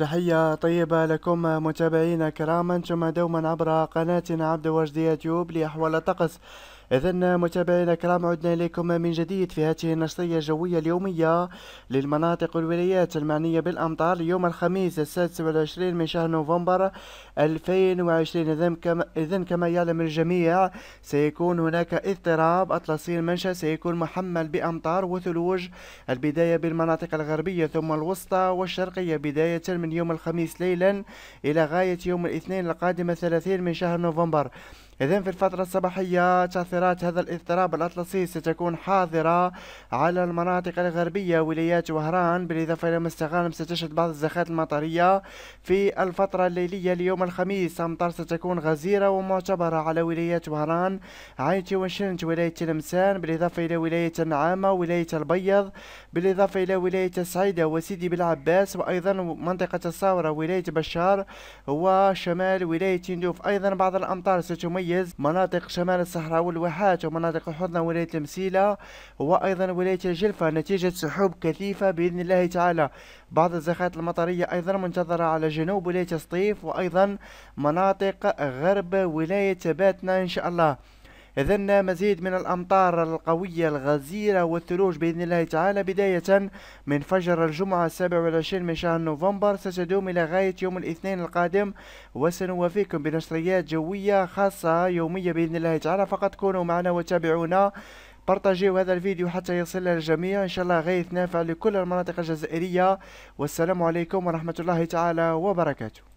تحية طيبة لكم متابعينا كراما أنتم دوما عبر قناتنا عبد وجدي يوتيوب لأحوال الطقس إذا متابعينا الكرام عدنا إليكم من جديد في هذه النشرية الجوية اليومية للمناطق والولايات المعنية بالأمطار يوم الخميس السادس والعشرين من شهر نوفمبر 2020 إذا كما, كما يعلم الجميع سيكون هناك اضطراب أطلسي المنشأ سيكون محمل بأمطار وثلوج البداية بالمناطق الغربية ثم الوسطى والشرقية بداية من يوم الخميس ليلا إلى غاية يوم الاثنين القادم 30 من شهر نوفمبر إذا في الفترة الصباحية تأثيرات هذا الاضطراب الأطلسي ستكون حاضرة على المناطق الغربية ولايات وهران بالإضافة إلى مستغانم ستشهد بعض الزخات المطرية في الفترة الليلية ليوم الخميس أمطار ستكون غزيرة ومعتبرة على ولايات وهران عينتي وشنت ولاية تلمسان بالإضافة إلى ولاية النعامة ولاية البيض بالإضافة إلى ولاية السعيدة وسيدي بالعباس وأيضا منطقة الصاورة ولاية بشار وشمال ولاية تندوف أيضا بعض الأمطار ستميز تميز مناطق شمال الصحراء والواحات ومناطق حضنة ولاية المسيلة وأيضا ولاية الجلفة نتيجة سحوب كثيفة بإذن الله تعالى بعض الزخات المطرية أيضا منتظرة على جنوب ولاية سطيف وأيضا مناطق غرب ولاية باتنا إن شاء الله إذا مزيد من الأمطار القوية الغزيرة والثلوج بإذن الله تعالى بداية من فجر الجمعة 27 من شهر نوفمبر ستدوم إلى غاية يوم الاثنين القادم وسنوافيكم بنشريات جوية خاصة يومية بإذن الله تعالى فقط كونوا معنا وتابعونا بارطاجيو هذا الفيديو حتى يصل للجميع إن شاء الله غيث نافع لكل المناطق الجزائرية والسلام عليكم ورحمة الله تعالى وبركاته